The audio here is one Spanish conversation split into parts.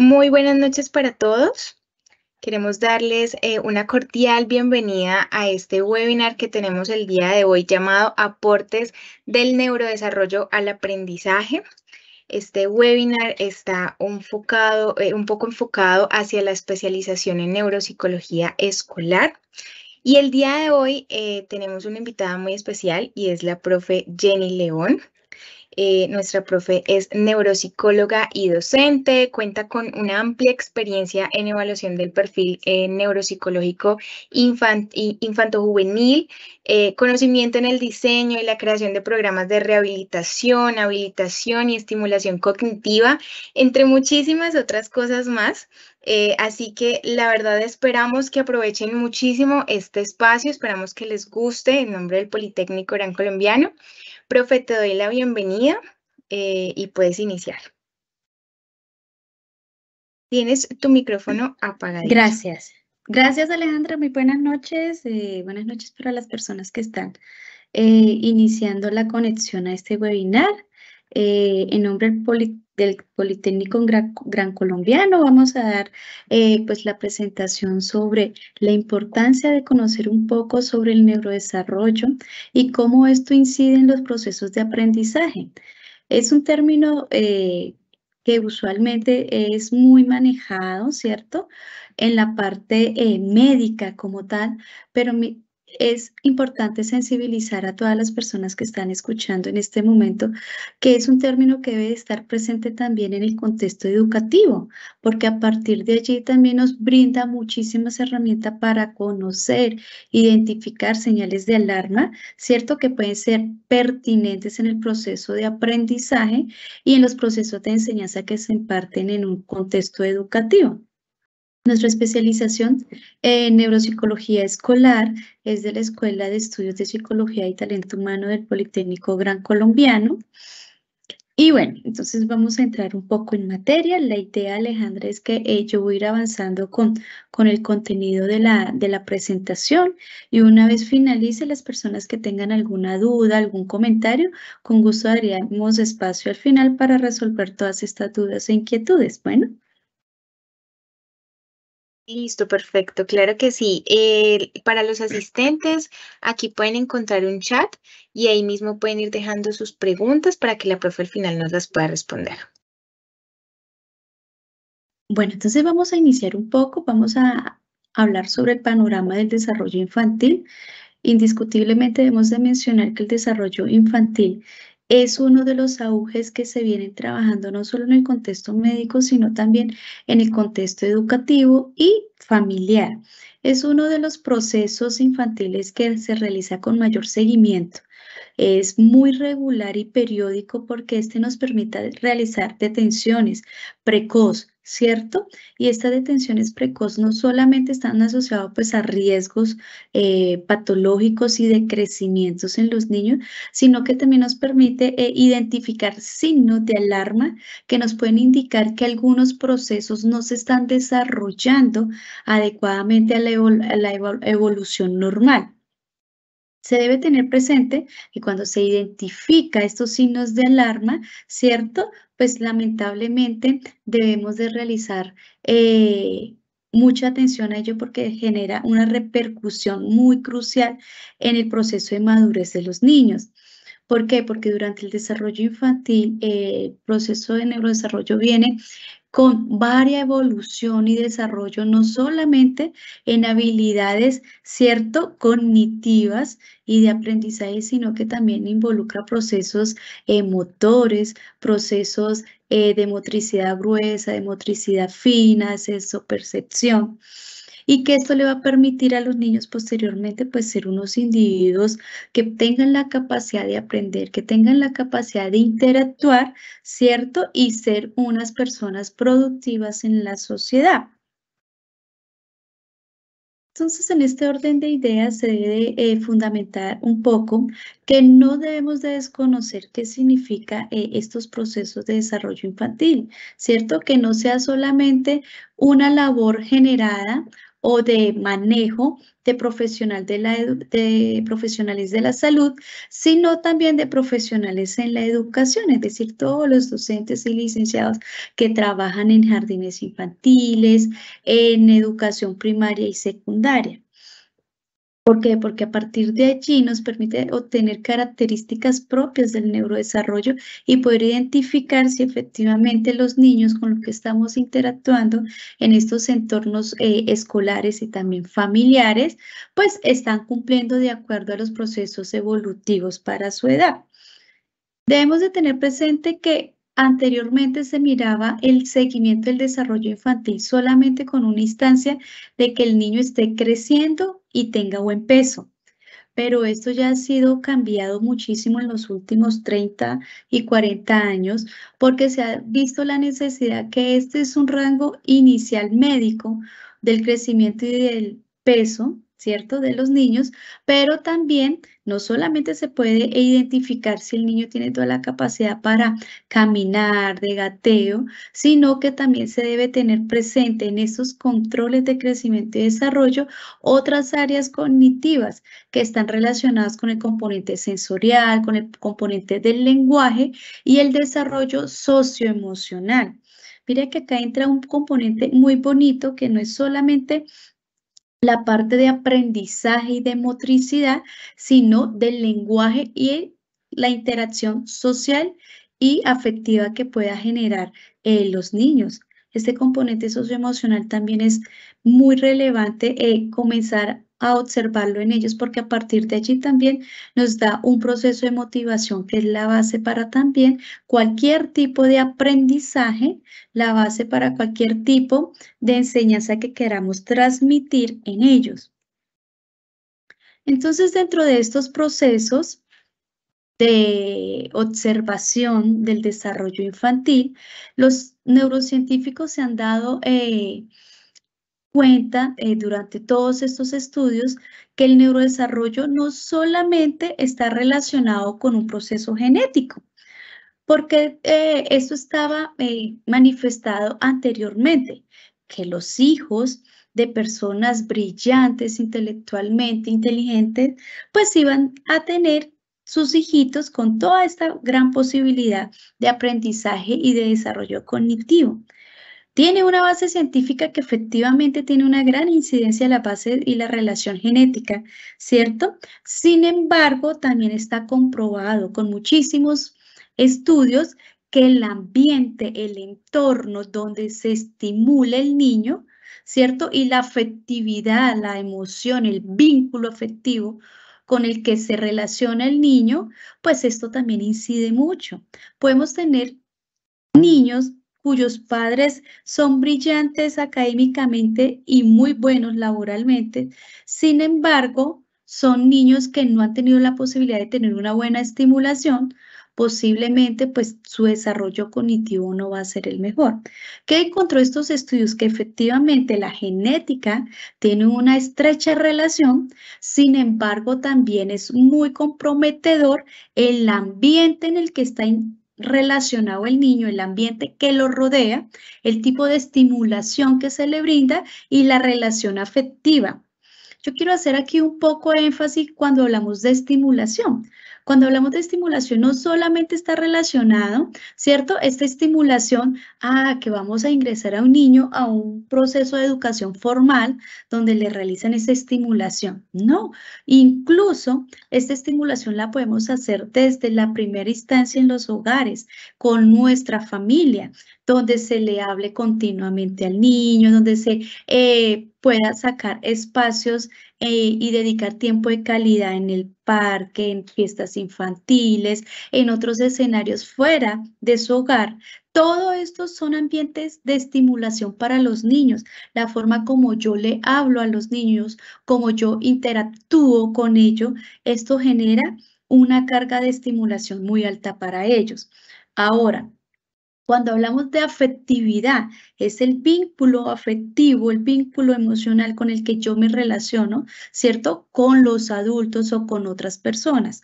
Muy buenas noches para todos. Queremos darles eh, una cordial bienvenida a este webinar que tenemos el día de hoy llamado Aportes del Neurodesarrollo al Aprendizaje. Este webinar está enfocado, eh, un poco enfocado hacia la especialización en neuropsicología escolar. Y el día de hoy eh, tenemos una invitada muy especial y es la profe Jenny León. Eh, nuestra profe es neuropsicóloga y docente, cuenta con una amplia experiencia en evaluación del perfil eh, neuropsicológico infantojuvenil, infanto-juvenil, eh, conocimiento en el diseño y la creación de programas de rehabilitación, habilitación y estimulación cognitiva, entre muchísimas otras cosas más. así que la verdad esperamos que aprovechen muchísimo este espacio, esperamos que les guste en nombre del Politécnico Gran Colombiano Profe, te doy la bienvenida eh, y puedes iniciar. Tienes tu micrófono apagado. Gracias. Gracias, Alejandra. Muy buenas noches. Eh, buenas noches para las personas que están eh, iniciando la conexión a este webinar. Eh, en nombre del, Politécnico Gran, Colombiano vamos a dar eh, pues la presentación sobre la importancia de conocer un poco sobre el neurodesarrollo y cómo esto incide en los procesos de aprendizaje. Es un término eh, que usualmente es muy manejado, ¿cierto? En la parte médica como tal, pero es importante sensibilizar a todas las personas que están escuchando en este momento que es un término que debe estar presente también en el contexto educativo, porque a partir de allí también nos brinda muchísimas herramientas para conocer, identificar señales de alarma, ¿cierto? Que pueden ser pertinentes en el proceso de aprendizaje y en los procesos de enseñanza que se imparten en un contexto educativo. Nuestra especialización en neuropsicología escolar es de la Escuela de Estudios de Psicología y Talento Humano del Politécnico Gran Colombiano. Y bueno, entonces vamos a entrar un poco en materia. La idea, Alejandra, es que eh, yo voy a ir avanzando con, con el contenido de la, de la presentación y una vez finalice, las personas que tengan alguna duda, algún comentario, con gusto daríamos espacio al final para resolver todas estas dudas e inquietudes. Bueno. Listo, perfecto, claro que sí. Eh, para los asistentes, aquí pueden encontrar un chat y ahí mismo pueden ir dejando sus preguntas para que la profe al final nos las pueda responder. Bueno, entonces vamos a iniciar un poco, vamos a hablar sobre el panorama del desarrollo infantil. Indiscutiblemente debemos de mencionar que el desarrollo infantil es uno de los auges que se vienen trabajando no solo en el contexto médico, sino también en el contexto educativo y familiar. Es uno de los procesos infantiles que se realiza con mayor seguimiento es muy regular y periódico porque este nos permite realizar detenciones precoz, ¿cierto? Y estas detenciones precoz no solamente están asociadas pues, a riesgos eh, patológicos y de crecimientos en los niños, sino que también nos permite eh, identificar signos de alarma que nos pueden indicar que algunos procesos no se están desarrollando adecuadamente a la, evolución normal. Se debe tener presente que cuando se identifica estos signos de alarma, ¿cierto? Pues lamentablemente debemos de realizar eh, mucha atención a ello porque genera una repercusión muy crucial en el proceso de madurez de los niños. ¿Por qué? Porque durante el desarrollo infantil, eh, el proceso de neurodesarrollo viene con varia evolución y desarrollo, no solamente en habilidades, cierto, cognitivas y de aprendizaje, sino que también involucra procesos eh, motores, procesos eh, de motricidad gruesa, de motricidad fina, sexo percepción y que esto le va a permitir a los niños posteriormente pues ser unos individuos que tengan la capacidad de aprender, que tengan la capacidad de interactuar, ¿cierto? Y ser unas personas productivas en la sociedad. Entonces, en este orden de ideas se debe eh, fundamentar un poco que no debemos de desconocer qué significa eh, estos procesos de desarrollo infantil, ¿cierto? Que no sea solamente una labor generada o de manejo de, profesional de, la de profesionales de la salud, sino también de profesionales en la educación, es decir, todos los docentes y licenciados que trabajan en jardines infantiles, en educación primaria y secundaria. ¿Por qué? Porque a partir de allí nos permite obtener características propias del neurodesarrollo y poder identificar si efectivamente los niños con los que estamos interactuando en estos entornos eh, escolares y también familiares, pues están cumpliendo de acuerdo a los procesos evolutivos para su edad. Debemos de tener presente que Anteriormente se miraba el seguimiento del desarrollo infantil solamente con una instancia de que el niño esté creciendo y tenga buen peso. Pero esto ya ha sido cambiado muchísimo en los últimos 30 y 40 años porque se ha visto la necesidad que este es un rango inicial médico del crecimiento y del peso ¿cierto? De los niños, pero también no solamente se puede identificar si el niño tiene toda la capacidad para caminar, de gateo, sino que también se debe tener presente en esos controles de crecimiento y desarrollo otras áreas cognitivas que están relacionadas con el componente sensorial, con el componente del lenguaje y el desarrollo socioemocional. Mira que acá entra un componente muy bonito que no es solamente la parte de aprendizaje y de motricidad, sino del lenguaje y la interacción social y afectiva que pueda generar eh, los niños. Este componente socioemocional también es muy relevante eh, comenzar a observarlo en ellos porque a partir de allí también nos da un proceso de motivación que es la base para también cualquier tipo de aprendizaje, la base para cualquier tipo de enseñanza que queramos transmitir en ellos. Entonces, dentro de estos procesos de observación del desarrollo infantil, los neurocientíficos se han dado... Eh, cuenta eh, durante todos estos estudios que el neurodesarrollo no solamente está relacionado con un proceso genético, porque eh, eso estaba eh, manifestado anteriormente, que los hijos de personas brillantes intelectualmente, inteligentes, pues iban a tener sus hijitos con toda esta gran posibilidad de aprendizaje y de desarrollo cognitivo tiene una base científica que efectivamente tiene una gran incidencia en la base y la relación genética, ¿cierto? Sin embargo, también está comprobado con muchísimos estudios que el ambiente, el entorno donde se estimula el niño, ¿cierto? Y la afectividad, la emoción, el vínculo afectivo con el que se relaciona el niño, pues esto también incide mucho. Podemos tener niños cuyos padres son brillantes académicamente y muy buenos laboralmente. Sin embargo, son niños que no han tenido la posibilidad de tener una buena estimulación, posiblemente pues su desarrollo cognitivo no va a ser el mejor. ¿Qué encontró estos estudios? Que efectivamente la genética tiene una estrecha relación, sin embargo también es muy comprometedor el ambiente en el que está relacionado el niño, el ambiente que lo rodea, el tipo de estimulación que se le brinda y la relación afectiva. Yo quiero hacer aquí un poco énfasis cuando hablamos de estimulación, cuando hablamos de estimulación, no solamente está relacionado, ¿cierto? Esta estimulación a que vamos a ingresar a un niño a un proceso de educación formal donde le realizan esa estimulación. No, incluso esta estimulación la podemos hacer desde la primera instancia en los hogares, con nuestra familia, donde se le hable continuamente al niño, donde se eh, pueda sacar espacios eh, y dedicar tiempo de calidad en el parque, en fiestas infantiles, en otros escenarios fuera de su hogar. Todo esto son ambientes de estimulación para los niños. La forma como yo le hablo a los niños, como yo interactúo con ellos, esto genera una carga de estimulación muy alta para ellos. Ahora, cuando hablamos de afectividad, es el vínculo afectivo, el vínculo emocional con el que yo me relaciono, ¿cierto? Con los adultos o con otras personas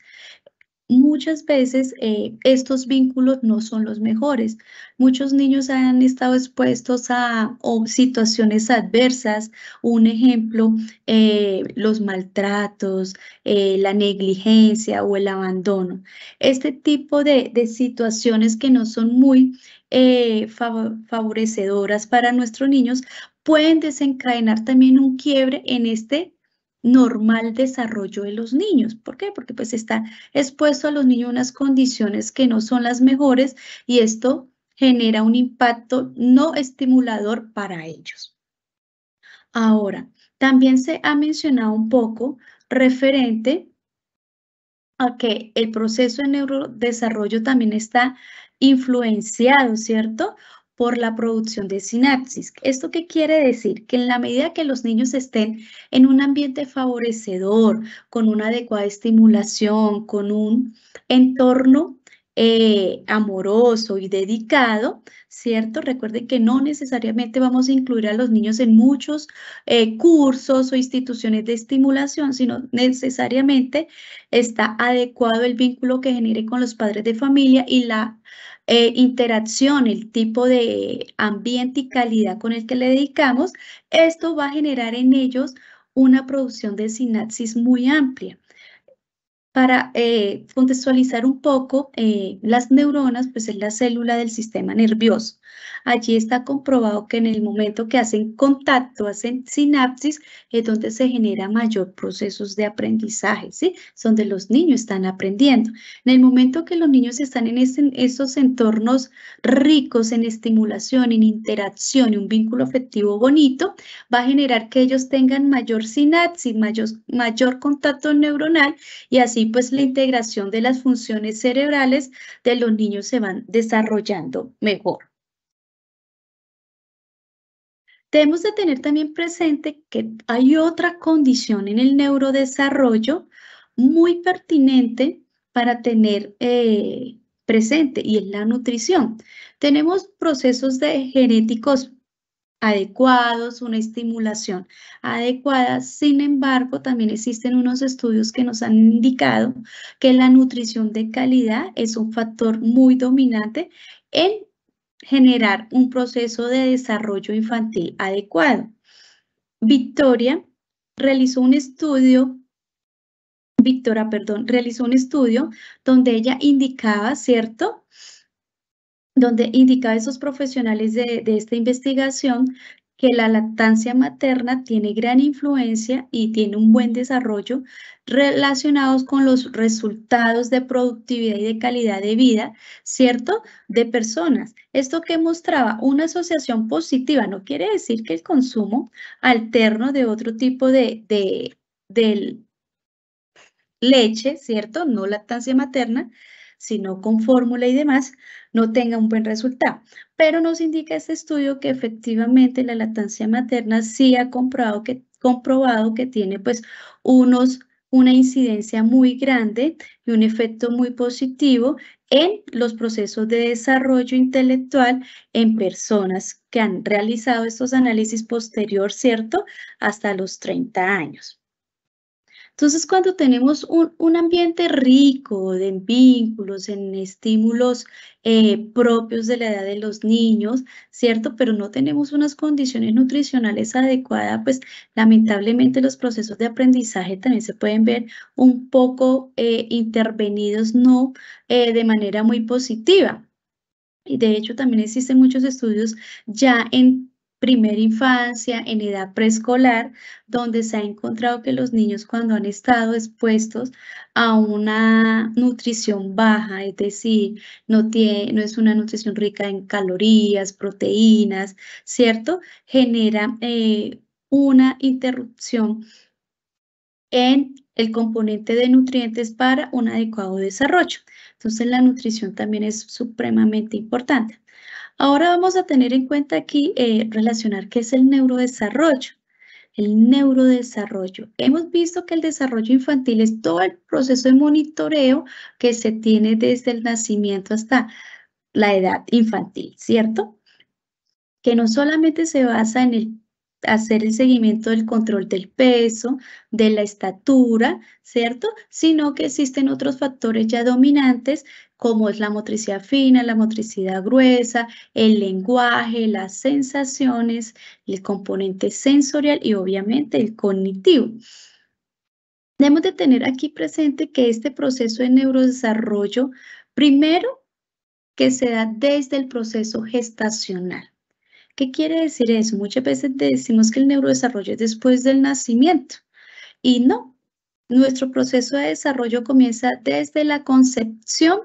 muchas veces eh, estos vínculos no son los mejores. Muchos niños han estado expuestos a situaciones adversas, un ejemplo, eh, los maltratos, eh, la negligencia o el abandono. Este tipo de, de situaciones que no son muy favorecedoras para nuestros niños pueden desencadenar también un quiebre en este normal desarrollo de los niños. ¿Por qué? Porque pues está expuesto a los niños unas condiciones que no son las mejores y esto genera un impacto no estimulador para ellos. Ahora, también se ha mencionado un poco referente a que el proceso de neurodesarrollo también está influenciado, ¿cierto? por la producción de sinapsis. ¿Esto qué quiere decir? Que en la medida que los niños estén en un ambiente favorecedor, con una adecuada estimulación, con un entorno eh, amoroso y dedicado, ¿cierto? Recuerde que no necesariamente vamos a incluir a los niños en muchos eh, cursos o instituciones de estimulación, sino necesariamente está adecuado el vínculo que genere con los padres de familia y la eh, interacción, el tipo de ambiente y calidad con el que le dedicamos, esto va a generar en ellos una producción de sinapsis muy amplia para eh, contextualizar un poco, eh, las neuronas pues es la célula del sistema nervioso. Allí está comprobado que en el momento que hacen contacto, hacen sinapsis, es donde se genera mayor procesos de aprendizaje, ¿sí? Es donde los niños están aprendiendo. En el momento que los niños están en, esos entornos ricos en estimulación, en interacción y un vínculo afectivo bonito, va a generar que ellos tengan mayor sinapsis, mayor, mayor contacto neuronal y así pues la integración de las funciones cerebrales de los niños se van desarrollando mejor. Debemos de tener también presente que hay otra condición en el neurodesarrollo muy pertinente para tener eh, presente y es la nutrición. Tenemos procesos de genéticos adecuados, una estimulación adecuada. Sin embargo, también existen unos estudios que nos han indicado que la nutrición de calidad es un factor muy dominante en generar un proceso de desarrollo infantil adecuado. Victoria realizó un estudio Victoria, perdón, realizó un estudio donde ella indicaba, ¿cierto?, donde indica a esos profesionales de, esta investigación que la lactancia materna tiene gran influencia y tiene un buen desarrollo relacionados con los resultados de productividad y de calidad de vida, ¿cierto? De personas. Esto que mostraba una asociación positiva no quiere decir que el consumo alterno de otro tipo de leche, ¿cierto? No lactancia materna, sino con fórmula y demás, no tenga un buen resultado. Pero nos indica este estudio que efectivamente la lactancia materna sí ha comprobado que, comprobado que tiene pues unos una incidencia muy grande y un efecto muy positivo en los procesos de desarrollo intelectual en personas que han realizado estos análisis posterior, ¿cierto?, hasta los 30 años. Entonces, cuando tenemos un, ambiente rico de vínculos, en estímulos eh, propios de la edad de los niños, ¿cierto? Pero no tenemos unas condiciones nutricionales adecuadas, pues lamentablemente los procesos de aprendizaje también se pueden ver un poco eh, intervenidos, no eh, de manera muy positiva. Y de hecho, también existen muchos estudios ya en primera infancia, en edad preescolar, donde se ha encontrado que los niños cuando han estado expuestos a una nutrición baja, es decir, no, tiene, no es una nutrición rica en calorías, proteínas, ¿cierto? Genera eh, una interrupción en el componente de nutrientes para un adecuado desarrollo. Entonces la nutrición también es supremamente importante. Ahora vamos a tener en cuenta aquí eh, relacionar qué es el neurodesarrollo. El neurodesarrollo. Hemos visto que el desarrollo infantil es todo el proceso de monitoreo que se tiene desde el nacimiento hasta la edad infantil, ¿cierto? Que no solamente se basa en el hacer el seguimiento del control del peso, de la estatura, ¿cierto? Sino que existen otros factores ya dominantes como es la motricidad fina, la motricidad gruesa, el lenguaje, las sensaciones, el componente sensorial y obviamente el cognitivo. Debemos de tener aquí presente que este proceso de neurodesarrollo, primero, que se da desde el proceso gestacional. ¿Qué quiere decir eso? Muchas veces decimos que el neurodesarrollo es después del nacimiento y no. Nuestro proceso de desarrollo comienza desde la concepción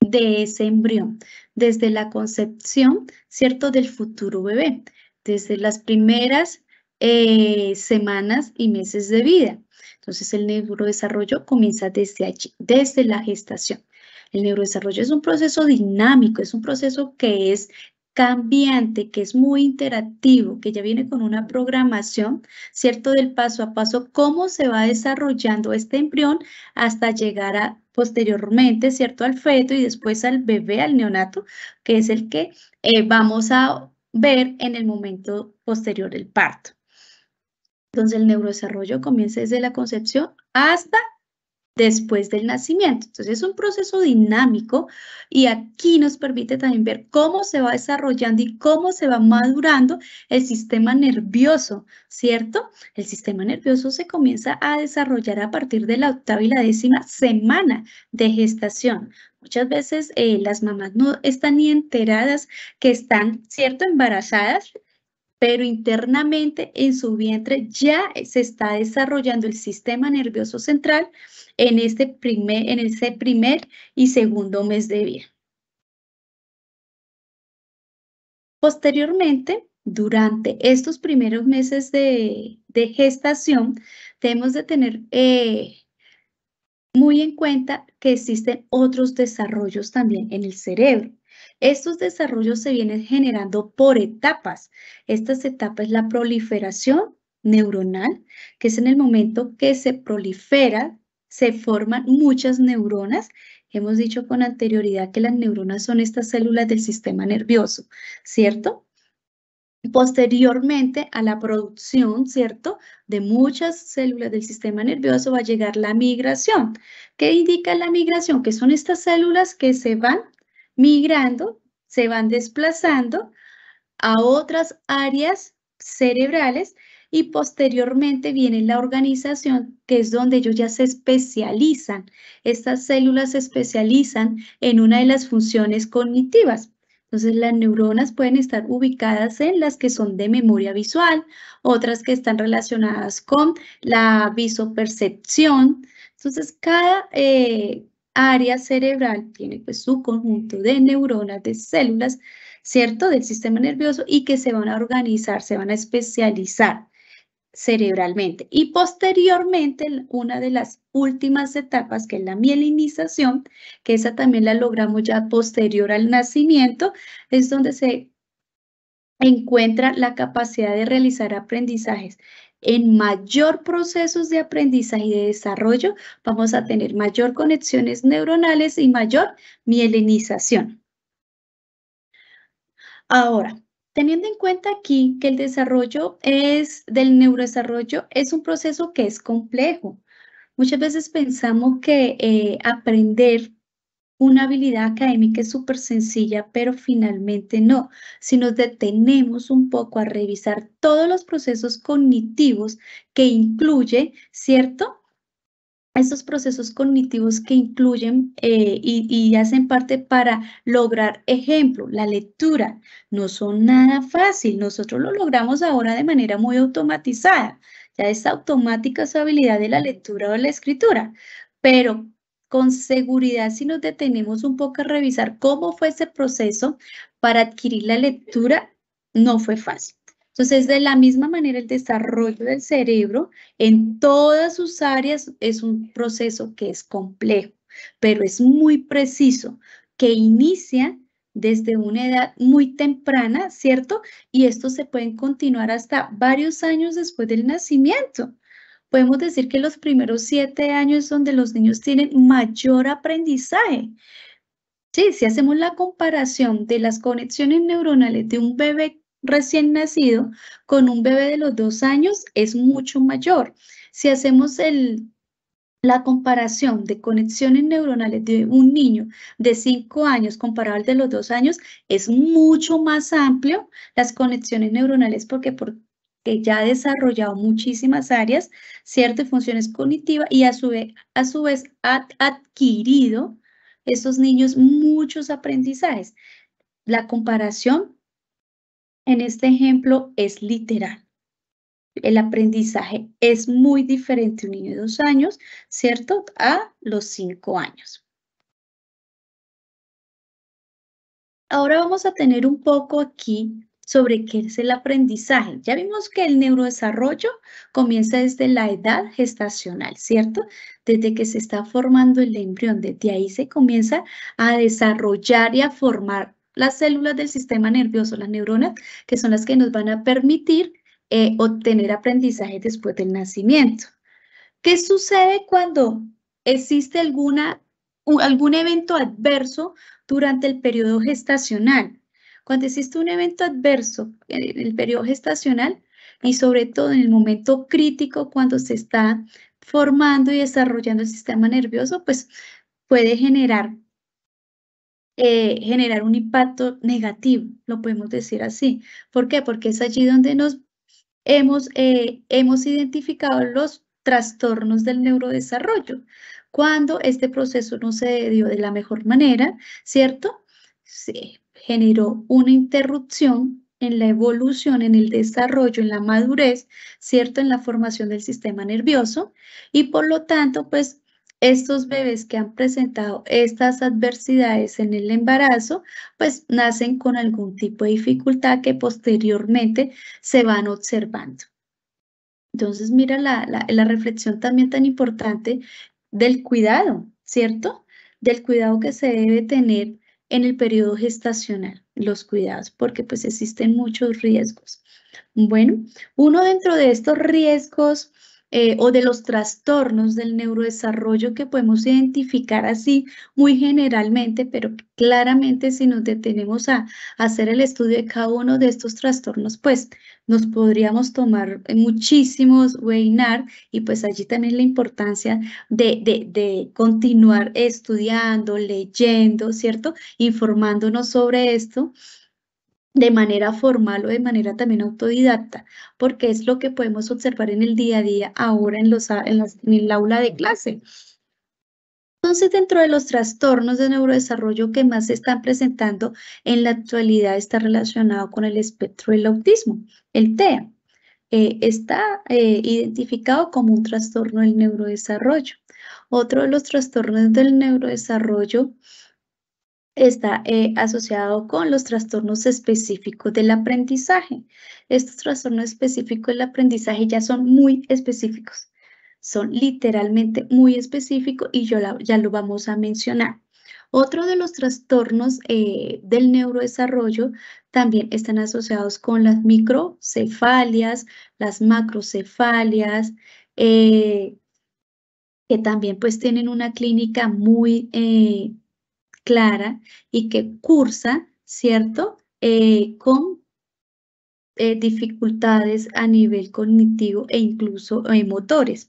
de ese embrión, desde la concepción, ¿cierto?, del futuro bebé, desde las primeras eh, semanas y meses de vida. Entonces, el neurodesarrollo comienza desde allí, desde la gestación. El neurodesarrollo es un proceso dinámico, es un proceso que es cambiante, que es muy interactivo, que ya viene con una programación, ¿cierto? Del paso a paso, cómo se va desarrollando este embrión hasta llegar a posteriormente, ¿cierto? Al feto y después al bebé, al neonato, que es el que eh, vamos a ver en el momento posterior del parto. Entonces el neurodesarrollo comienza desde la concepción hasta después del nacimiento. Entonces es un proceso dinámico y aquí nos permite también ver cómo se va desarrollando y cómo se va madurando el sistema nervioso, ¿cierto? El sistema nervioso se comienza a desarrollar a partir de la octava y la décima semana de gestación. Muchas veces eh, las mamás no están ni enteradas que están, ¿cierto?, embarazadas, pero internamente en su vientre ya se está desarrollando el sistema nervioso central en este primer, en primer y segundo mes de vida. Posteriormente, durante estos primeros meses de, gestación, tenemos de tener eh, muy en cuenta que existen otros desarrollos también en el cerebro. Estos desarrollos se vienen generando por etapas. Estas etapas es la proliferación neuronal, que es en el momento que se prolifera se forman muchas neuronas. Hemos dicho con anterioridad que las neuronas son estas células del sistema nervioso, ¿cierto? Posteriormente a la producción, ¿cierto? De muchas células del sistema nervioso va a llegar la migración. ¿Qué indica la migración? Que son estas células que se van migrando, se van desplazando a otras áreas cerebrales y posteriormente viene la organización, que es donde ellos ya se especializan. Estas células se especializan en una de las funciones cognitivas. Entonces, las neuronas pueden estar ubicadas en las que son de memoria visual, otras que están relacionadas con la visopercepción. Entonces, cada eh, área cerebral tiene pues, su conjunto de neuronas, de células, ¿cierto? Del sistema nervioso y que se van a organizar, se van a especializar cerebralmente. Y posteriormente, una de las últimas etapas, que es la mielinización, que esa también la logramos ya posterior al nacimiento, es donde se encuentra la capacidad de realizar aprendizajes. En mayor procesos de aprendizaje y de desarrollo, vamos a tener mayor conexiones neuronales y mayor mielinización. Ahora, Teniendo en cuenta aquí que el desarrollo es del neurodesarrollo es un proceso que es complejo. Muchas veces pensamos que eh, aprender una habilidad académica es súper sencilla, pero finalmente no. Si nos detenemos un poco a revisar todos los procesos cognitivos que incluye, ¿cierto? estos procesos cognitivos que incluyen eh, y, hacen parte para lograr ejemplo, la lectura, no son nada fácil. Nosotros lo logramos ahora de manera muy automatizada. Ya es automática su habilidad de la lectura o la escritura. Pero con seguridad, si nos detenemos un poco a revisar cómo fue ese proceso para adquirir la lectura, no fue fácil. Entonces, de la misma manera, el desarrollo del cerebro en todas sus áreas es un proceso que es complejo, pero es muy preciso, que inicia desde una edad muy temprana, ¿cierto? Y esto se puede continuar hasta varios años después del nacimiento. Podemos decir que los primeros siete años es donde los niños tienen mayor aprendizaje. Sí, si hacemos la comparación de las conexiones neuronales de un bebé recién nacido con un bebé de los dos años es mucho mayor. Si hacemos el, la comparación de conexiones neuronales de un niño de cinco años comparado al de los dos años es mucho más amplio las conexiones neuronales porque, ya ha desarrollado muchísimas áreas, ciertas funciones cognitivas y a su vez, a su vez ha adquirido estos niños muchos aprendizajes. La comparación en este ejemplo es literal. El aprendizaje es muy diferente un niño de dos años, ¿cierto? A los cinco años. Ahora vamos a tener un poco aquí sobre qué es el aprendizaje. Ya vimos que el neurodesarrollo comienza desde la edad gestacional, ¿cierto? Desde que se está formando el embrión, desde ahí se comienza a desarrollar y a formar las células del sistema nervioso, las neuronas, que son las que nos van a permitir eh, obtener aprendizaje después del nacimiento. ¿Qué sucede cuando existe alguna, algún evento adverso durante el periodo gestacional? Cuando existe un evento adverso en el periodo gestacional y sobre todo en el momento crítico cuando se está formando y desarrollando el sistema nervioso, pues puede generar eh, generar un impacto negativo, lo podemos decir así. ¿Por qué? Porque es allí donde nos hemos, eh, hemos identificado los trastornos del neurodesarrollo. Cuando este proceso no se dio de la mejor manera, ¿cierto? Se generó una interrupción en la evolución, en el desarrollo, en la madurez, ¿cierto? En la formación del sistema nervioso y por lo tanto, pues estos bebés que han presentado estas adversidades en el embarazo, pues nacen con algún tipo de dificultad que posteriormente se van observando. Entonces, mira la, reflexión también tan importante del cuidado, ¿cierto? Del cuidado que se debe tener en el periodo gestacional, los cuidados, porque pues existen muchos riesgos. Bueno, uno dentro de estos riesgos eh, o de los trastornos del neurodesarrollo que podemos identificar así muy generalmente, pero claramente si nos detenemos a, hacer el estudio de cada uno de estos trastornos, pues nos podríamos tomar muchísimos webinar y pues allí también la importancia de, de continuar estudiando, leyendo, ¿cierto? Informándonos sobre esto de manera formal o de manera también autodidacta, porque es lo que podemos observar en el día a día ahora en, los, en, el aula de clase. Entonces, dentro de los trastornos de neurodesarrollo que más se están presentando en la actualidad está relacionado con el espectro del autismo, el TEA. Eh, está eh, identificado como un trastorno del neurodesarrollo. Otro de los trastornos del neurodesarrollo está eh, asociado con los trastornos específicos del aprendizaje. Estos trastornos específicos del aprendizaje ya son muy específicos, son literalmente muy específicos y yo ya lo vamos a mencionar. Otro de los trastornos eh, del neurodesarrollo también están asociados con las microcefalias, las macrocefalias, eh, que también pues tienen una clínica muy clara y que cursa, ¿cierto? Eh, con eh, dificultades a nivel cognitivo e incluso eh, motores.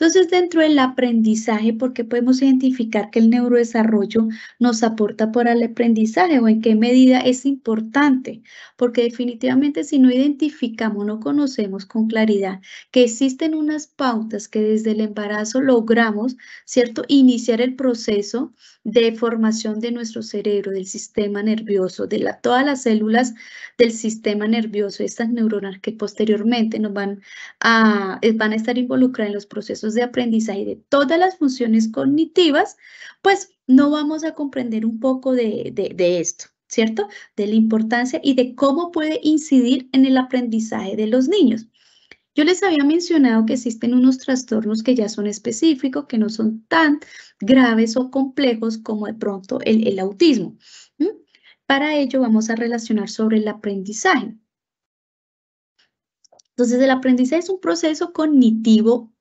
Entonces, dentro del aprendizaje, ¿por qué podemos identificar que el neurodesarrollo nos aporta para el aprendizaje o en qué medida es importante? Porque definitivamente si no identificamos, no conocemos con claridad que existen unas pautas que desde el embarazo logramos, ¿cierto? Iniciar el proceso de formación de nuestro cerebro, del sistema nervioso, de la, todas las células del sistema nervioso, estas neuronas que posteriormente nos van a, eh, van a estar involucradas en los procesos de aprendizaje de todas las funciones cognitivas, pues no vamos a comprender un poco de esto. ¿cierto? De la importancia y de cómo puede incidir en el aprendizaje de los niños. Yo les había mencionado que existen unos trastornos que ya son específicos, que no son tan graves o complejos como de pronto el, autismo. Para ello vamos a relacionar sobre el aprendizaje. Entonces, el aprendizaje es un proceso cognitivo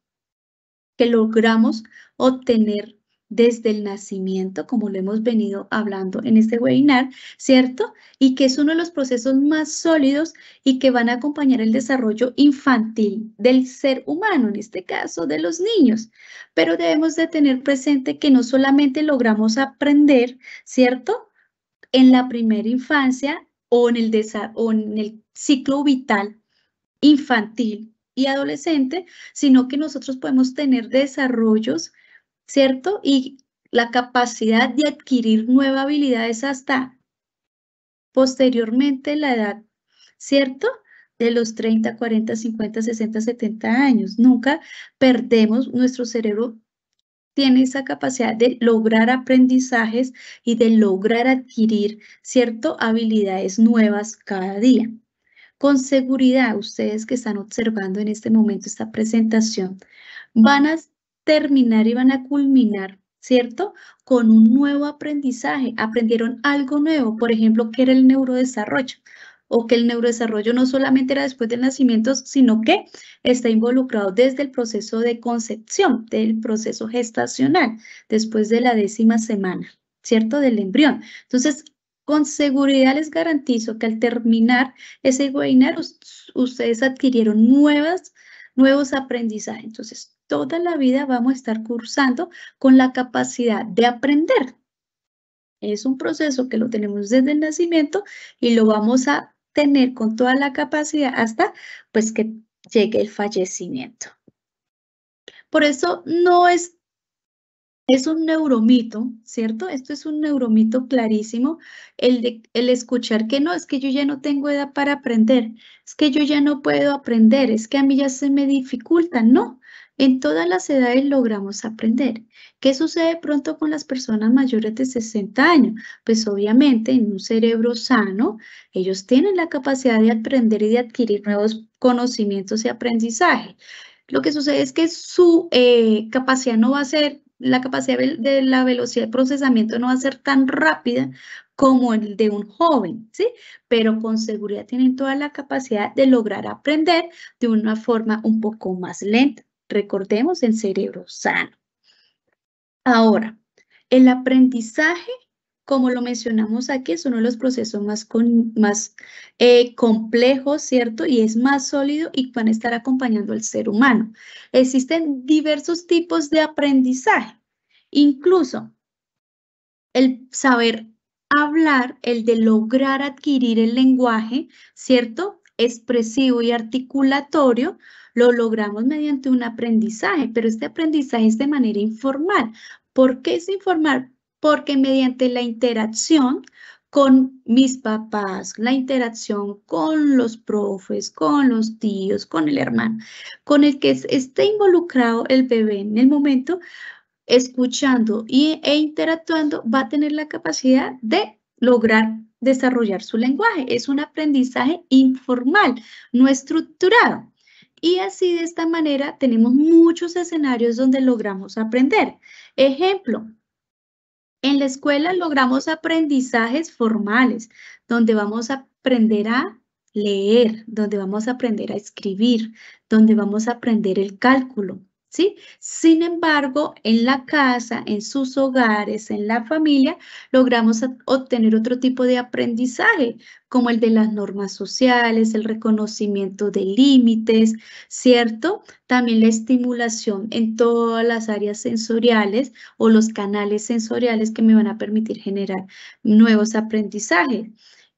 que logramos obtener desde el nacimiento, como lo hemos venido hablando en este webinar, ¿cierto? Y que es uno de los procesos más sólidos y que van a acompañar el desarrollo infantil del ser humano, en este caso de los niños. Pero debemos de tener presente que no solamente logramos aprender, ¿cierto? En la primera infancia o en el, o en el ciclo vital infantil y adolescente, sino que nosotros podemos tener desarrollos ¿cierto? Y la capacidad de adquirir nuevas habilidades hasta posteriormente la edad, ¿cierto? De los 30, 40, 50, 60, 70 años. Nunca perdemos, nuestro cerebro tiene esa capacidad de lograr aprendizajes y de lograr adquirir, ¿cierto? Habilidades nuevas cada día. Con seguridad, ustedes que están observando en este momento esta presentación, van a terminar y van a culminar, ¿cierto? Con un nuevo aprendizaje. Aprendieron algo nuevo, por ejemplo, que era el neurodesarrollo o que el neurodesarrollo no solamente era después del nacimiento, sino que está involucrado desde el proceso de concepción, del proceso gestacional, después de la décima semana, ¿cierto? Del embrión. Entonces, con seguridad les garantizo que al terminar ese webinar, ustedes adquirieron nuevas, nuevos aprendizajes. Entonces, toda la vida vamos a estar cursando con la capacidad de aprender. Es un proceso que lo tenemos desde el nacimiento y lo vamos a tener con toda la capacidad hasta pues que llegue el fallecimiento. Por eso no es, es un neuromito, ¿cierto? Esto es un neuromito clarísimo, el, de, el escuchar que no, es que yo ya no tengo edad para aprender, es que yo ya no puedo aprender, es que a mí ya se me dificulta, no. En todas las edades logramos aprender. ¿Qué sucede pronto con las personas mayores de 60 años? Pues obviamente en un cerebro sano, ellos tienen la capacidad de aprender y de adquirir nuevos conocimientos y aprendizaje. Lo que sucede es que su eh, capacidad no va a ser, la capacidad de la velocidad de procesamiento no va a ser tan rápida como el de un joven, ¿sí? Pero con seguridad tienen toda la capacidad de lograr aprender de una forma un poco más lenta. Recordemos el cerebro sano. Ahora, el aprendizaje, como lo mencionamos aquí, es uno de los procesos más, con, más eh, complejos, ¿cierto? Y es más sólido y van a estar acompañando al ser humano. Existen diversos tipos de aprendizaje. Incluso el saber hablar, el de lograr adquirir el lenguaje, ¿cierto? expresivo y articulatorio, lo logramos mediante un aprendizaje, pero este aprendizaje es de manera informal. ¿Por qué es informal? Porque mediante la interacción con mis papás, la interacción con los profes, con los tíos, con el hermano, con el que esté involucrado el bebé en el momento, escuchando e interactuando, va a tener la capacidad de lograr desarrollar su lenguaje. Es un aprendizaje informal, no estructurado. Y así de esta manera tenemos muchos escenarios donde logramos aprender. Ejemplo, en la escuela logramos aprendizajes formales, donde vamos a aprender a leer, donde vamos a aprender a escribir, donde vamos a aprender el cálculo, ¿sí? Sin embargo, en la casa, en sus hogares, en la familia, logramos obtener otro tipo de aprendizaje, como el de las normas sociales, el reconocimiento de límites, ¿cierto? También la estimulación en todas las áreas sensoriales o los canales sensoriales que me van a permitir generar nuevos aprendizajes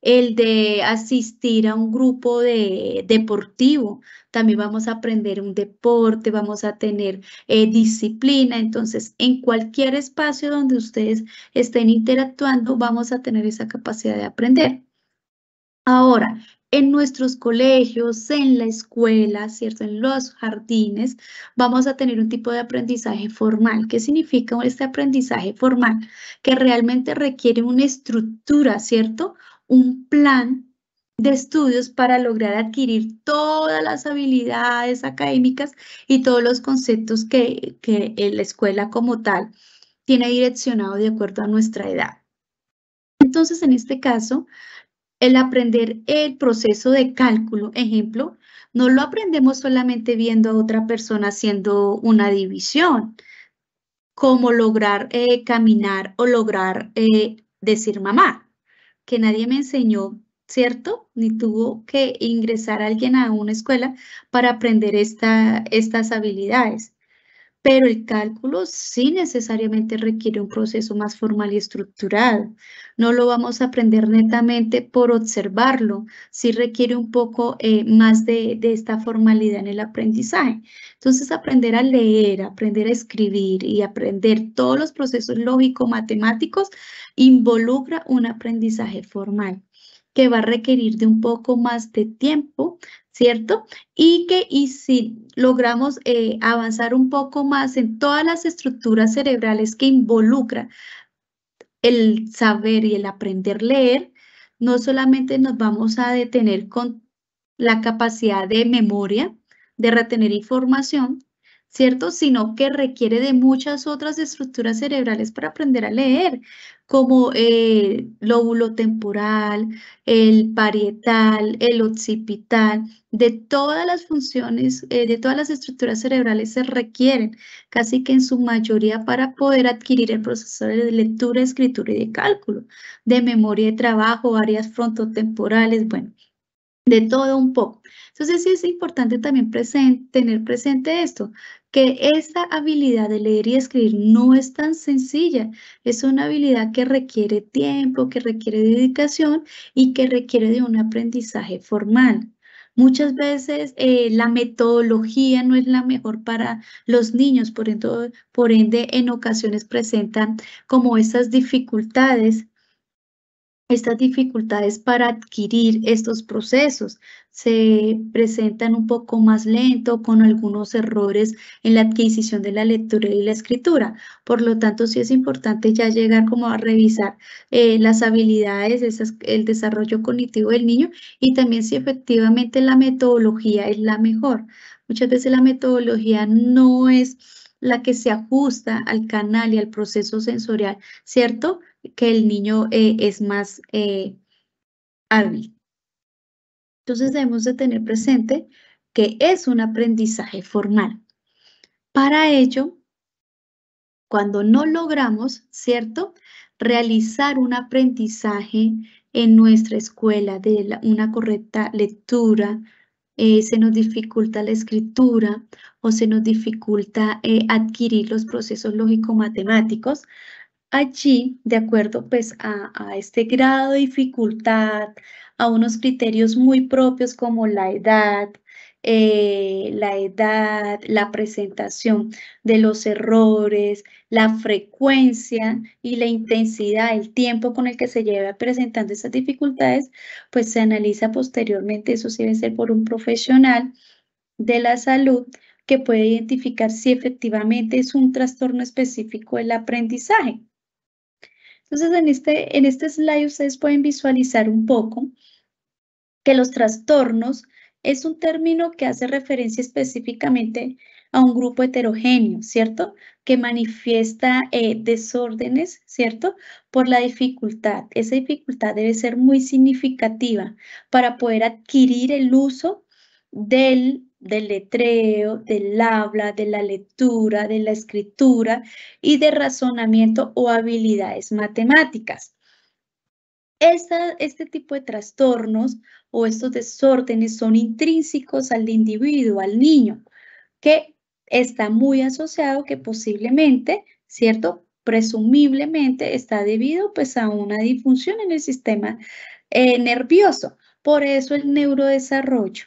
el de asistir a un grupo de, deportivo. También vamos a aprender un deporte, vamos a tener eh, disciplina. Entonces, en cualquier espacio donde ustedes estén interactuando, vamos a tener esa capacidad de aprender. Ahora, en nuestros colegios, en la escuela, ¿cierto? En los jardines, vamos a tener un tipo de aprendizaje formal. ¿Qué significa este aprendizaje formal? Que realmente requiere una estructura, ¿cierto? un plan de estudios para lograr adquirir todas las habilidades académicas y todos los conceptos que, que la escuela como tal tiene direccionado de acuerdo a nuestra edad. Entonces, en este caso, el aprender el proceso de cálculo, ejemplo, no lo aprendemos solamente viendo a otra persona haciendo una división, como lograr eh, caminar o lograr eh, decir mamá que nadie me enseñó, ¿cierto? Ni tuvo que ingresar alguien a una escuela para aprender esta, estas habilidades pero el cálculo sí necesariamente requiere un proceso más formal y estructurado. No lo vamos a aprender netamente por observarlo, sí requiere un poco eh, más de, de, esta formalidad en el aprendizaje. Entonces, aprender a leer, aprender a escribir y aprender todos los procesos lógico-matemáticos involucra un aprendizaje formal que va a requerir de un poco más de tiempo, ¿cierto? Y que y si logramos eh, avanzar un poco más en todas las estructuras cerebrales que involucra el saber y el aprender leer, no solamente nos vamos a detener con la capacidad de memoria, de retener información, ¿cierto? Sino que requiere de muchas otras estructuras cerebrales para aprender a leer, como el lóbulo temporal, el parietal, el occipital, de todas las funciones, eh, de todas las estructuras cerebrales se requieren, casi que en su mayoría para poder adquirir el proceso de lectura, escritura y de cálculo, de memoria de trabajo, áreas frontotemporales, bueno de todo un poco. Entonces sí es importante también tener presente esto, que esta habilidad de leer y escribir no es tan sencilla, es una habilidad que requiere tiempo, que requiere dedicación y que requiere de un aprendizaje formal. Muchas veces eh, la metodología no es la mejor para los niños, por ende en ocasiones presentan como esas dificultades estas dificultades para adquirir estos procesos. Se presentan un poco más lento, con algunos errores en la adquisición de la lectura y la escritura. Por lo tanto, sí es importante ya llegar como a revisar eh, las habilidades, el desarrollo cognitivo del niño y también si efectivamente la metodología es la mejor. Muchas veces la metodología no es la que se ajusta al canal y al proceso sensorial, ¿cierto? Que el niño eh, es más eh, hábil. Entonces debemos de tener presente que es un aprendizaje formal. Para ello, cuando no logramos, ¿cierto? Realizar un aprendizaje en nuestra escuela de una correcta lectura, eh, se nos dificulta la escritura o se nos dificulta eh, adquirir los procesos lógico-matemáticos, allí, de acuerdo pues, a, a, este grado de dificultad, a unos criterios muy propios como la edad, eh, la edad, la presentación de los errores, la frecuencia y la intensidad, el tiempo con el que se lleva presentando esas dificultades, pues se analiza posteriormente, eso sí debe ser por un profesional de la salud que puede identificar si efectivamente es un trastorno específico del aprendizaje. Entonces, en este, en este slide ustedes pueden visualizar un poco que los trastornos es un término que hace referencia específicamente a un grupo heterogéneo, ¿cierto? Que manifiesta eh, desórdenes, ¿cierto? Por la dificultad. Esa dificultad debe ser muy significativa para poder adquirir el uso del, del letreo, del habla, de la lectura, de la escritura y de razonamiento o habilidades matemáticas este tipo de trastornos o estos desórdenes son intrínsecos al individuo, al niño, que está muy asociado que posiblemente, ¿cierto? Presumiblemente está debido pues a una disfunción en el sistema eh, nervioso. Por eso el neurodesarrollo.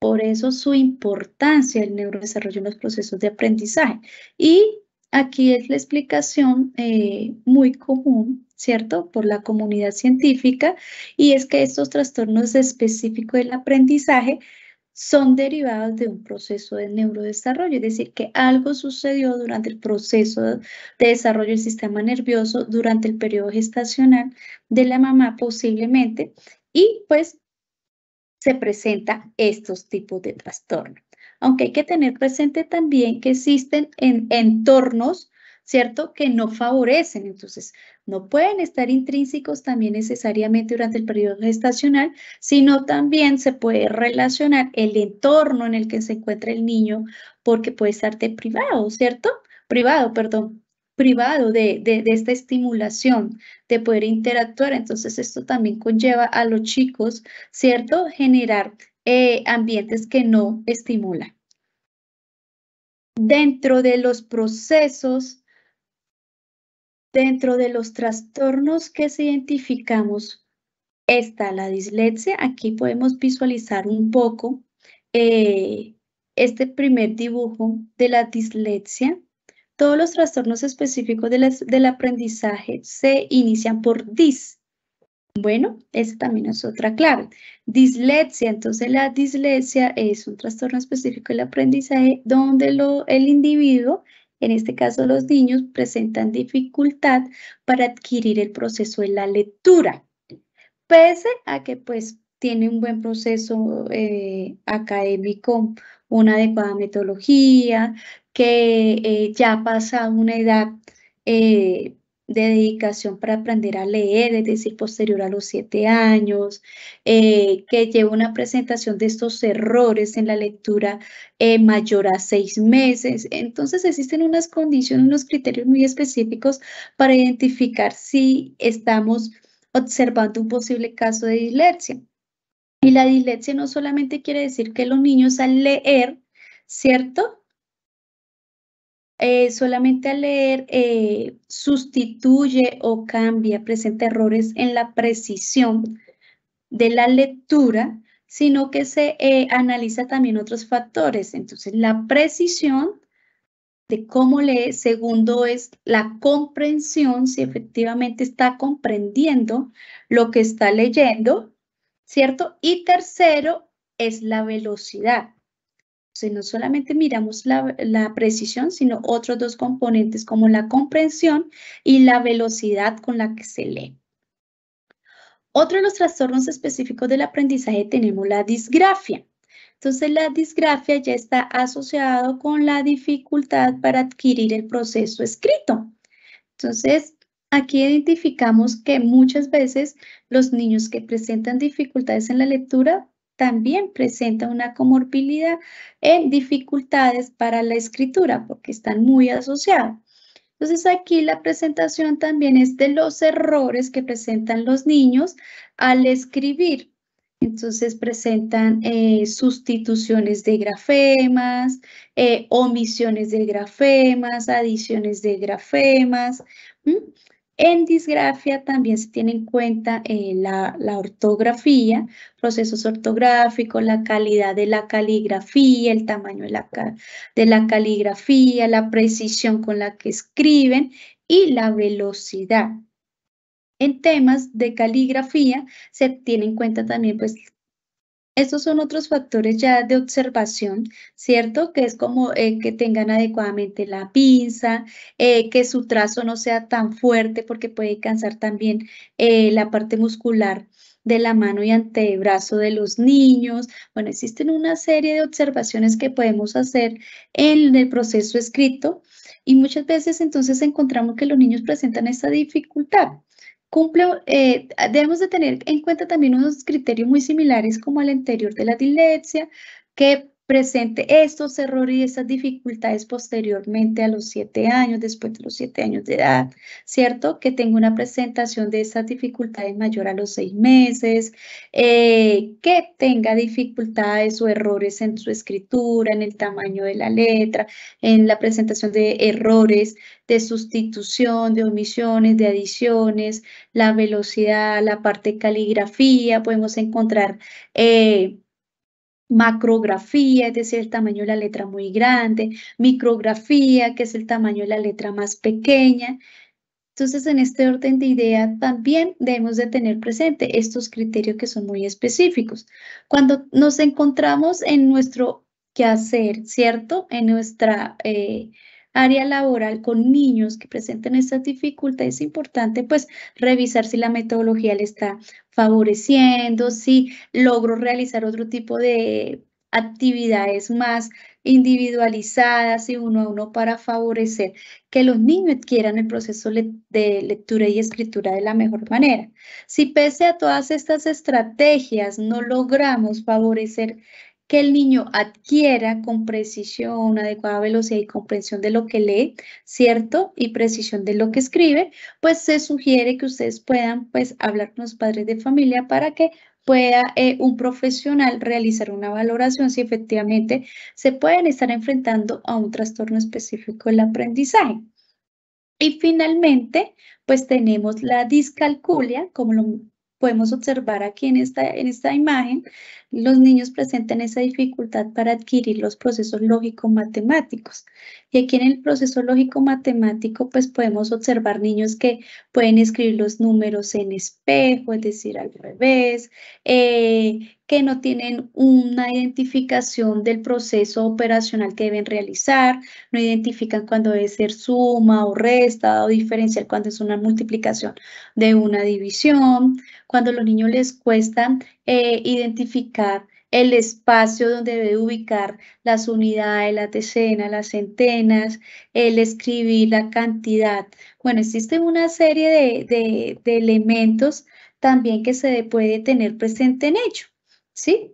Por eso su importancia el neurodesarrollo en los procesos de aprendizaje. Y Aquí es la explicación eh, muy común, ¿cierto? Por la comunidad científica y es que estos trastornos específicos del aprendizaje son derivados de un proceso de neurodesarrollo, es decir, que algo sucedió durante el proceso de desarrollo del sistema nervioso durante el periodo gestacional de la mamá posiblemente y pues se presenta estos tipos de trastornos aunque hay que tener presente también que existen en, entornos, ¿cierto?, que no favorecen. Entonces, no pueden estar intrínsecos también necesariamente durante el periodo gestacional, sino también se puede relacionar el entorno en el que se encuentra el niño, porque puede estar de privado, ¿cierto? Privado, perdón, privado de, de, de, esta estimulación, de poder interactuar. Entonces, esto también conlleva a los chicos, ¿cierto? Generar eh, ambientes que no estimulan. Dentro de los procesos, dentro de los trastornos que se identificamos, está la dislexia. Aquí podemos visualizar un poco eh, este primer dibujo de la dislexia. Todos los trastornos específicos del aprendizaje se inician por dis, bueno, esa también es otra clave. Dislexia, entonces la dislexia es un trastorno específico del aprendizaje donde el individuo, en este caso los niños, presentan dificultad para adquirir el proceso de la lectura, pese a que pues tiene un buen proceso eh, académico, una adecuada metodología, que eh, ya pasa una edad eh, de dedicación para aprender a leer, es decir, posterior a los siete años, eh, que lleva una presentación de estos errores en la lectura eh, mayor a seis meses. Entonces existen unas condiciones, unos criterios muy específicos para identificar si estamos observando un posible caso de dislexia. Y la dislexia no solamente quiere decir que los niños al leer, ¿cierto? Eh, solamente al leer eh, sustituye o cambia, presenta errores en la precisión de la lectura, sino que se eh, analiza también otros factores. Entonces, la precisión de cómo lee, segundo es la comprensión, si efectivamente está comprendiendo lo que está leyendo, ¿cierto? Y tercero es la velocidad. Entonces, no solamente miramos la, precisión, sino otros dos componentes como la comprensión y la velocidad con la que se lee. Otro de los trastornos específicos del aprendizaje tenemos la disgrafia. Entonces, la disgrafia ya está asociado con la dificultad para adquirir el proceso escrito. Entonces, Aquí identificamos que muchas veces los niños que presentan dificultades en la lectura también presenta una comorbilidad en dificultades para la escritura porque están muy asociados. Entonces aquí la presentación también es de los errores que presentan los niños al escribir. Entonces presentan eh, sustituciones de grafemas, eh, omisiones de grafemas, adiciones de grafemas. En disgrafia también se tiene en cuenta eh, la, ortografía, procesos ortográficos, la calidad de la caligrafía, el tamaño de la, caligrafía, la precisión con la que escriben y la velocidad. En temas de caligrafía se tiene en cuenta también pues, estos son otros factores ya de observación, ¿cierto? Que es como eh, que tengan adecuadamente la pinza, eh, que su trazo no sea tan fuerte porque puede cansar también eh, la parte muscular de la mano y antebrazo de los niños. Bueno, existen una serie de observaciones que podemos hacer en el proceso escrito y muchas veces entonces encontramos que los niños presentan esta dificultad cumple eh, debemos de tener en cuenta también unos criterios muy similares como al anterior de la dislexia, que presente estos errores y estas dificultades posteriormente a los siete años, después de los siete años de edad, ¿cierto? Que tenga una presentación de esas dificultades mayor a los seis meses, eh, que tenga dificultades o errores en su escritura, en el tamaño de la letra, en la presentación de errores de sustitución, de omisiones, de adiciones, la velocidad, la parte de caligrafía, podemos encontrar... Eh, macrografía, es decir, el tamaño de la letra muy grande, micrografía, que es el tamaño de la letra más pequeña. Entonces, en este orden de idea también debemos de tener presente estos criterios que son muy específicos. Cuando nos encontramos en nuestro quehacer, ¿cierto? En nuestra... Eh, área laboral con niños que presenten estas dificultades, es importante pues revisar si la metodología le está favoreciendo, si logro realizar otro tipo de actividades más individualizadas y uno a uno para favorecer que los niños adquieran el proceso de lectura y escritura de la mejor manera. Si pese a todas estas estrategias no logramos favorecer que el niño adquiera con precisión, una adecuada velocidad y comprensión de lo que lee, ¿cierto? Y precisión de lo que escribe, pues se sugiere que ustedes puedan pues hablar con los padres de familia para que pueda eh, un profesional realizar una valoración si efectivamente se pueden estar enfrentando a un trastorno específico del aprendizaje. Y finalmente, pues tenemos la discalculia, como lo podemos observar aquí en esta, en esta imagen, los niños presentan esa dificultad para adquirir los procesos lógico-matemáticos. Y aquí en el proceso lógico-matemático, pues podemos observar niños que pueden escribir los números en espejo, es decir, al revés, eh, que no tienen una identificación del proceso operacional que deben realizar, no identifican cuándo debe ser suma o resta o diferencial cuando es una multiplicación de una división, cuando a los niños les cuesta eh, identificar el espacio donde debe ubicar las unidades, las decenas, las centenas, el escribir la cantidad. Bueno, existe una serie de, de elementos también que se puede tener presente en ello, ¿sí?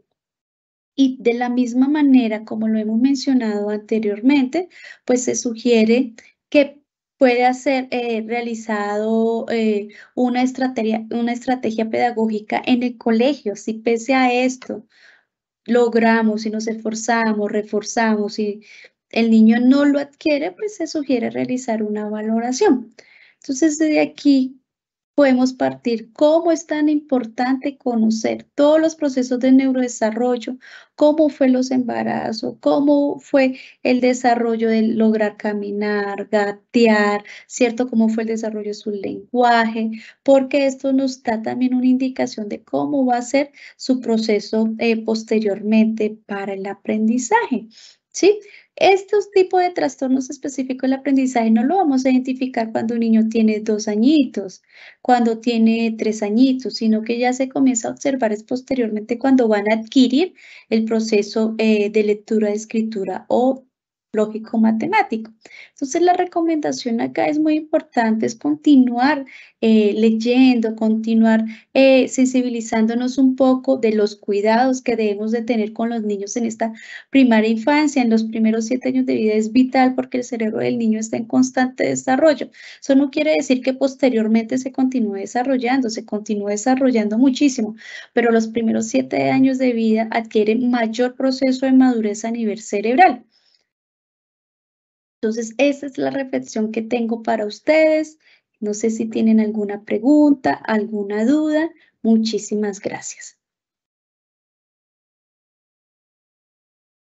Y de la misma manera, como lo hemos mencionado anteriormente, pues se sugiere que puede ser eh, realizado eh, una, estrategia, una estrategia pedagógica en el colegio. Si pese a esto logramos, y nos esforzamos, reforzamos, y el niño no lo adquiere, pues se sugiere realizar una valoración. Entonces, desde aquí podemos partir cómo es tan importante conocer todos los procesos de neurodesarrollo, cómo fue los embarazos, cómo fue el desarrollo de lograr caminar, gatear, ¿cierto? Cómo fue el desarrollo de su lenguaje, porque esto nos da también una indicación de cómo va a ser su proceso eh, posteriormente para el aprendizaje. ¿sí? Estos tipos de trastornos específicos del aprendizaje no lo vamos a identificar cuando un niño tiene dos añitos, cuando tiene tres añitos, sino que ya se comienza a observar es posteriormente cuando van a adquirir el proceso eh, de lectura, de escritura o lógico-matemático. Entonces la recomendación acá es muy importante, es continuar eh, leyendo, continuar eh, sensibilizándonos un poco de los cuidados que debemos de tener con los niños en esta primaria infancia, en los primeros siete años de vida es vital porque el cerebro del niño está en constante desarrollo. Eso no quiere decir que posteriormente se continúe desarrollando, se continúe desarrollando muchísimo, pero los primeros siete años de vida adquieren mayor proceso de madurez a nivel cerebral. Entonces, esa es la reflexión que tengo para ustedes. No sé si tienen alguna pregunta, alguna duda. Muchísimas gracias.